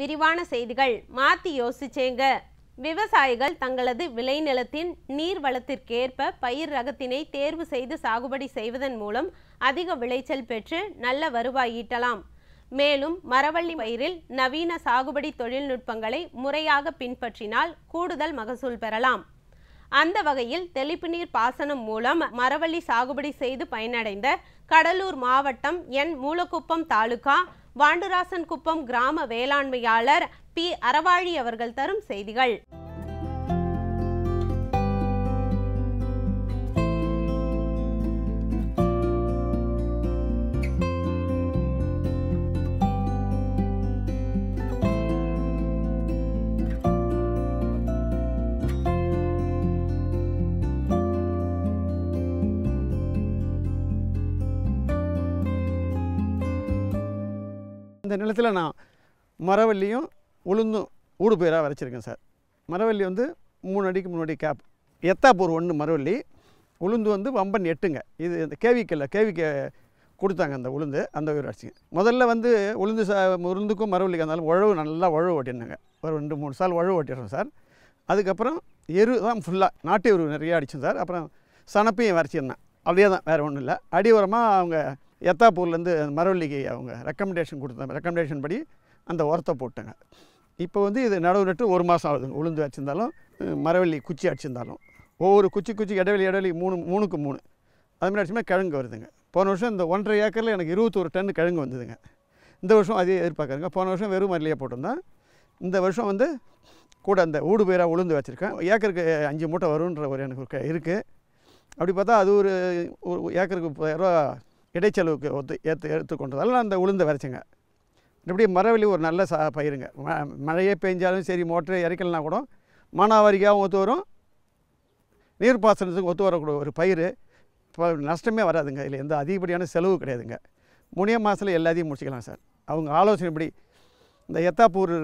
விரிவான செய்திகள் மாற்றி யோசிச்சேங்க விவசாயிகள் தங்களது விளைநிலத்தின் நீர் வளத்திற்கேற்ப பயிர் ரகத்தினை தேர்வு செய்து சாகுபடி செய்வதன் மூலம் அதிக விளைச்சல் பெற்று நல்ல வருவாய் ஈட்டலாம் மேலும் மரவள்ளி பயிரில் நவீன சாகுபடி தொழில்நுட்பங்களை முறையாக பின்பற்றினால் கூடுதல் மகசூல் பெறலாம் அந்த வகையில் தெளிப்பு நீர் பாசனம் மூலம் மரவள்ளி சாகுபடி செய்து பயனடைந்த கடலூர் மாவட்டம் என் மூலக்குப்பம் தாலுகா வாண்டுராசன் குப்பம் கிராம வேளாண்மையாளர் பி அறவாழி அவர்கள் தரும் செய்திகள் இந்த நிலத்தில் நான் மரவள்ளியும் உளுந்தும் ஊடு பயிராக வரைச்சிருக்கேன் சார் மரவள்ளி வந்து மூணு அடிக்கு மூணு அடி கேப் எத்தாப்பூர் ஒன்று மரவள்ளி உளுந்து வந்து வம்பன் எட்டுங்க இது இந்த கேவிக்கல்ல கேவிக்க கொடுத்தாங்க அந்த உளுந்து அந்த உயிர் அடிச்சுங்க முதல்ல வந்து உளுந்து சா உளுந்துக்கும் மரவள்ளிக்கு இருந்தாலும் உழவு நல்லா உழவு ஓட்டினாங்க ஒரு ரெண்டு மூணு சால் உழவு ஓட்டிடுறோம் சார் அதுக்கப்புறம் எரு தான் ஃபுல்லாக நாட்டு எரு நிறையா அடித்தோம் சார் அப்புறம் சனப்பையும் வரைச்சிருந்தேன் அப்படியே தான் வேறு ஒன்றும் இல்லை அடி உரமாக அவங்க எத்தாப்பூர்லேருந்து மரவள்ளிக்கு அவங்க ரெக்கமெண்டேஷன் கொடுத்தாங்க ரெக்கமெண்டேஷன் படி அந்த உரத்தை போட்டாங்க இப்போ வந்து இது நடவு நட்டு ஒரு மாதம் ஆகுதுங்க உளுந்து அடிச்சிருந்தாலும் மரவள்ளி குச்சி அடிச்சிருந்தாலும் ஒவ்வொரு குச்சி குச்சி இடைவெளி இடைவெளி மூணு மூணுக்கு மூணு அது மாதிரி அடிச்சுமே கிழங்கு வருதுங்க போன வருஷம் இந்த ஒன்றரை ஏக்கரில் எனக்கு இருபத்தொரு டன் கிழங்கு வந்ததுங்க இந்த வருஷம் அதே எதிர்பார்க்குறேங்க போன வருஷம் வெறும் மரலியாக போட்டிருந்தேன் இந்த வருஷம் வந்து கூட அந்த ஊடு பயிராக உளுந்து வச்சுருக்கேன் ஏக்கருக்கு அஞ்சு மூட்டை வருன்ற ஒரு எனக்கு இருக்குது அப்படி பார்த்தா அது ஒரு ஏக்கருக்கு முப்பதாயிரரூவா இடைச்செலவுக்கு ஒத்து ஏற்று எடுத்துக்கொண்டதால் அந்த உளுந்து விரைச்சிங்க இப்படி மரவெளி ஒரு நல்ல சா பயிருங்க ம மழையே பெஞ்சாலும் சரி மோட்டரை இறக்கலனா கூட மானாவாரிக்காகவும் ஒத்து வரும் நீர்ப்பாசனத்துக்கு ஒத்து வரக்கூடிய ஒரு பயிர் இப்போ நஷ்டமே வராதுங்க இல்லை எந்த அதிகப்படியான செலவு கிடையாதுங்க முனிய மாதத்தில் எல்லாத்தையும் முடிச்சிக்கலாம் சார் அவங்க ஆலோசனைப்படி இந்த எத்தாப்பூர்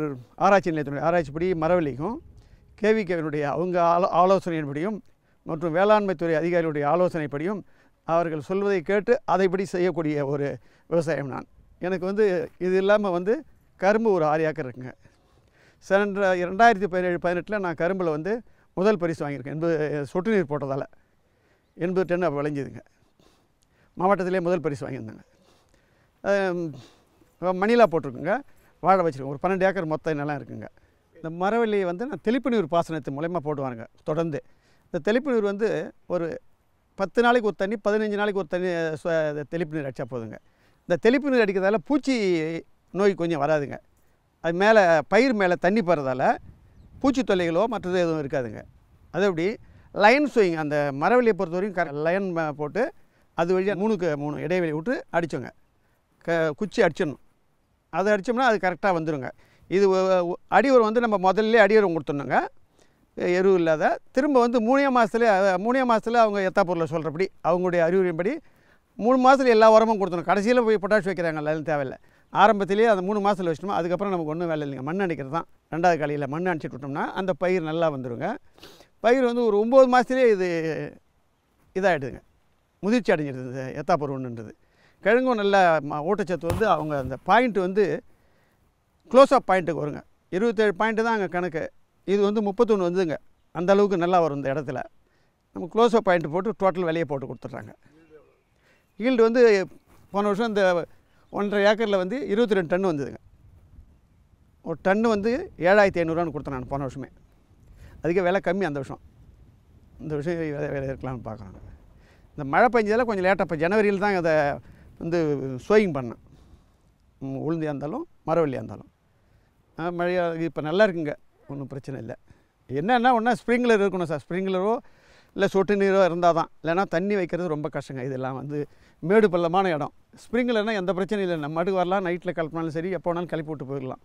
ஆராய்ச்சி நிலையத்தினுடைய ஆராய்ச்சிப்படி மரவெளிக்கும் கேவினுடைய அவங்க ஆலோ ஆலோசனையின்படியும் மற்றும் வேளாண்மை துறை அதிகாரிகளுடைய ஆலோசனைப்படியும் அவர்கள் சொல்வதை கேட்டு அதைப்படி செய்யக்கூடிய ஒரு விவசாயம் நான் எனக்கு வந்து இது இல்லாமல் வந்து கரும்பு ஒரு ஆறு ஏக்கர் இருக்குங்க சென்ற இரண்டாயிரத்தி பதினேழு பதினெட்டில் நான் கரும்பில் வந்து முதல் பரிசு வாங்கியிருக்கேன் எண்பது சொட்டு நீர் போட்டதால் எண்பது டென் அப்போ விளைஞ்சிதுங்க மாவட்டத்திலே முதல் பரிசு வாங்கியிருந்தேங்க மணிலா போட்டிருக்குங்க வாழை வச்சுருக்கோம் ஒரு பன்னெண்டு ஏக்கர் மொத்தம் நிலம் இருக்குங்க இந்த மரவள்ளியை வந்து நான் தெளிப்பு நீர் பாசனத்து மூலயமா போடுவாருங்க தொடர்ந்து இந்த தெளிப்பு நீர் வந்து ஒரு பத்து நாளைக்கு ஒரு தண்ணி பதினஞ்சு நாளைக்கு ஒரு தண்ணி தெளிப்பு நீர் அடித்தா போதுங்க இந்த தெளிப்பு நீர் அடிக்கிறதால பூச்சி நோய் கொஞ்சம் வராதுங்க அது மேலே பயிர் மேலே தண்ணி போகிறதால பூச்சி தொல்லைகளோ மற்றது எதுவும் இருக்காதுங்க அது எப்படி லைன் சுயிங் அந்த மரவெளியை பொறுத்த வரைக்கும் லைன் போட்டு அது வழியாக மூணுக்கு மூணு இடைவெளி விட்டு அடித்தோங்க க குச்சி அடிச்சிடணும் அதை அடித்தோம்னா அது கரெக்டாக வந்துடுங்க இது உரம் வந்து நம்ம முதல்ல உரம் கொடுத்துடணுங்க எரு இல்லாத திரும்ப வந்து மூணே மாதத்துல மூணே மாதத்தில் அவங்க எத்தா பொருளை சொல்கிறபடி அவங்களுடைய அறிவுரையின்படி மூணு மாதத்தில் எல்லா உரமும் கொடுத்துணும் கடைசியில் போய் பொட்டாஷ் வைக்கிறாங்க எல்லாம் தேவையில்லை ஆரம்பத்திலேயே அந்த மூணு மாதத்தில் வச்சிட்டோமா அதுக்கப்புறம் நமக்கு ஒன்றும் வேலை இல்லைங்க மண் அடிக்கிறது தான் ரெண்டாவது காலையில் மண் அடிச்சுட்டு விட்டோம்னா அந்த பயிர் நல்லா வந்துடுங்க பயிர் வந்து ஒரு ஒம்பது மாதத்துலேயே இது இதாகிடுதுங்க முதிர்ச்சி அடைஞ்சிடுது எத்தாப்பூர் ஒன்றுன்றது கிழங்கும் நல்லா ஊட்டச்சத்து வந்து அவங்க அந்த பாயிண்ட் வந்து க்ளோஸ் அப் பாயிண்ட்டுக்கு வருங்க இருபத்தேழு பாயிண்ட்டு தான் அங்கே கணக்கு இது வந்து முப்பத்தொன்று வந்துங்க அந்த அளவுக்கு நல்லா வரும் இந்த இடத்துல நம்ம க்ளோஸ் அப் பாயிண்ட் போட்டு டோட்டல் விலையை போட்டு கொடுத்துட்றாங்க ஈல்டு வந்து போன வருஷம் இந்த ஒன்றரை ஏக்கரில் வந்து இருபத்தி ரெண்டு டன்னு வந்ததுங்க ஒரு டன்னு வந்து ஏழாயிரத்தி ஐநூறுரூவான்னு கொடுத்தேன் நான் போன வருஷமே அதுக்கே விலை கம்மி அந்த வருஷம் இந்த வருஷம் விலை விலை இருக்கலாம்னு பார்க்குறாங்க இந்த மழை பெஞ்சதில் கொஞ்சம் லேட்டாக இப்போ ஜனவரியில் தான் அதை வந்து சோயிங் பண்ணேன் உளுந்தியாக இருந்தாலும் மரவள்ளியாக இருந்தாலும் மழையாக இப்போ நல்லா இருக்குங்க ஒன்றும் பிரச்சனை இல்லை என்னென்னா ஒன்றா ஸ்ப்ரிங்க்லர் இருக்கணும் சார் ஸ்ப்ரிங்க்லரோ இல்லை சொட்டு நீரோ இருந்தால் தான் இல்லைனா தண்ணி வைக்கிறது ரொம்ப கஷ்டங்க இதெல்லாம் வந்து மேடு பள்ளமான இடம் ஸ்ப்ரிங்க்லர்னால் எந்த பிரச்சனையும் இல்லை நம்ம மாட்டுக்கு வரலாம் நைட்டில் கலப்பினாலும் சரி எப்போ வேணாலும் கழிப்பு விட்டு போயிடலாம்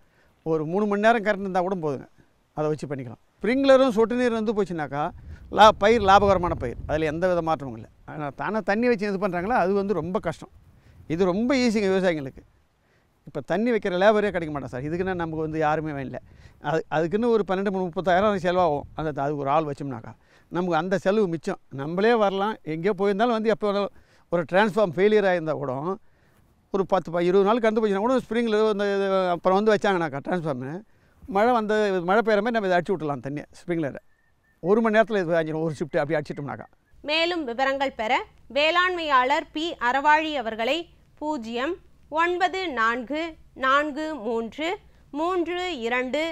ஒரு மூணு மணி நேரம் கரண்ட் இருந்தால் கூட போதுங்க அதை வச்சு பண்ணிக்கலாம் ஸ்ப்ரிங்க்லரும் சொட்டு நீர் வந்து போச்சுனாக்கா லா பயிர் லாபகரமான பயிர் அதில் எந்த வித மாற்றமும் இல்லை ஆனால் தானே தண்ணி வச்சு இது பண்ணுறாங்களா அது வந்து ரொம்ப கஷ்டம் இது ரொம்ப ஈஸிங்க விவசாயிங்களுக்கு இப்போ தண்ணி வைக்கிற லேபரே கிடைக்க மாட்டேன் சார் இதுக்குன்னா நமக்கு வந்து யாருமே இல்லை அது அதுக்குன்னு ஒரு பன்னெண்டு மூணு முப்பத்தாயிரம் செலவாகும் அந்த அது ஒரு ஆள் வச்சோம்னாக்கா நமக்கு அந்த செலவு மிச்சம் நம்மளே வரலாம் எங்கேயோ போயிருந்தாலும் வந்து எப்போ ஒரு டிரான்ஸ்ஃபார்ம் ஃபெயிலியர் ஆகியிருந்தால் கூட ஒரு பத்து இருபது நாள் கந்து போச்சுன்னா கூட ஸ்ப்ரிங்கில் வந்து அப்புறம் வந்து வச்சாங்கனாக்கா டிரான்ஸ்ஃபார்மு மழை வந்து மழை பெய்கிற மாதிரி நம்ம இதை அடிச்சு விட்டலாம் தண்ணியை ஸ்ப்ரிங்லரை ஒரு மணி நேரத்தில் இது ஒரு ஷிஃப்ட் அப்படி அடிச்சிட்டோம்னாக்கா மேலும் விவரங்கள் பெற வேளாண்மையாளர் பி அறவாழி அவர்களை பூஜ்ஜியம் ஒன்பது நான்கு நான்கு மூன்று மூன்று இரண்டு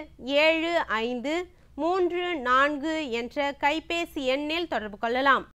ஏழு ஐந்து மூன்று நான்கு என்ற கைபேசி எண்ணில் தொடர்பு கொள்ளலாம்